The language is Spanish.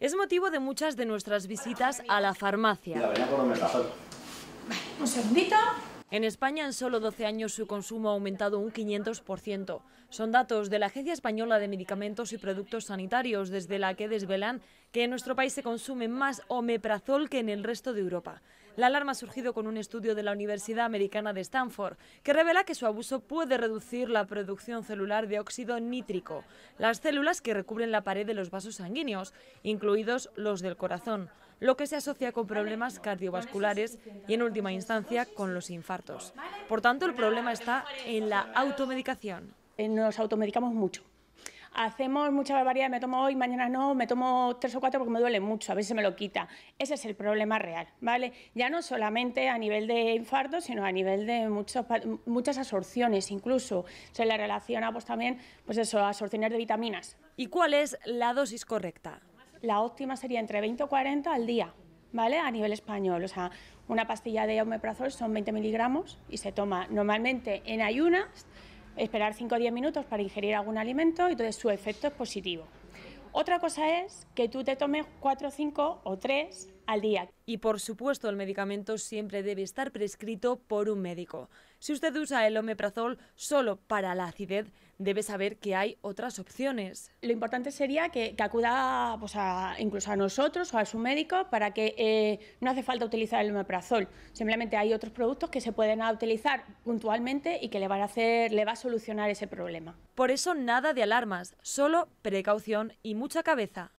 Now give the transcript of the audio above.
Es motivo de muchas de nuestras visitas a la farmacia. En España, en solo 12 años, su consumo ha aumentado un 500%. Son datos de la Agencia Española de Medicamentos y Productos Sanitarios, desde la que desvelan que en nuestro país se consume más omeprazol que en el resto de Europa. La alarma ha surgido con un estudio de la Universidad Americana de Stanford, que revela que su abuso puede reducir la producción celular de óxido nítrico, las células que recubren la pared de los vasos sanguíneos, incluidos los del corazón, lo que se asocia con problemas cardiovasculares y, en última instancia, con los infartos. Por tanto, el problema está en la automedicación. Eh, nos automedicamos mucho Hacemos mucha barbaridad, me tomo hoy, mañana no, me tomo tres o cuatro porque me duele mucho, a veces si me lo quita. Ese es el problema real, ¿vale? Ya no solamente a nivel de infarto, sino a nivel de muchas absorciones incluso. Se le relaciona pues también, pues eso, absorciones de vitaminas. ¿Y cuál es la dosis correcta? La óptima sería entre 20 o 40 al día. ¿vale? A nivel español, o sea, una pastilla de omeprazol son 20 miligramos y se toma normalmente en ayunas esperar 5 o 10 minutos para ingerir algún alimento y entonces su efecto es positivo. Otra cosa es que tú te tomes 4, 5 o 3 y por supuesto, el medicamento siempre debe estar prescrito por un médico. Si usted usa el omeprazol solo para la acidez, debe saber que hay otras opciones. Lo importante sería que, acuda pues, incluso a nosotros o a su médico para que eh, no hace falta utilizar el omeprazol. Simplemente hay otros productos que se pueden utilizar puntualmente y que le van a hacer, le va a solucionar ese problema. Por eso nada de alarmas, solo precaución y mucha cabeza.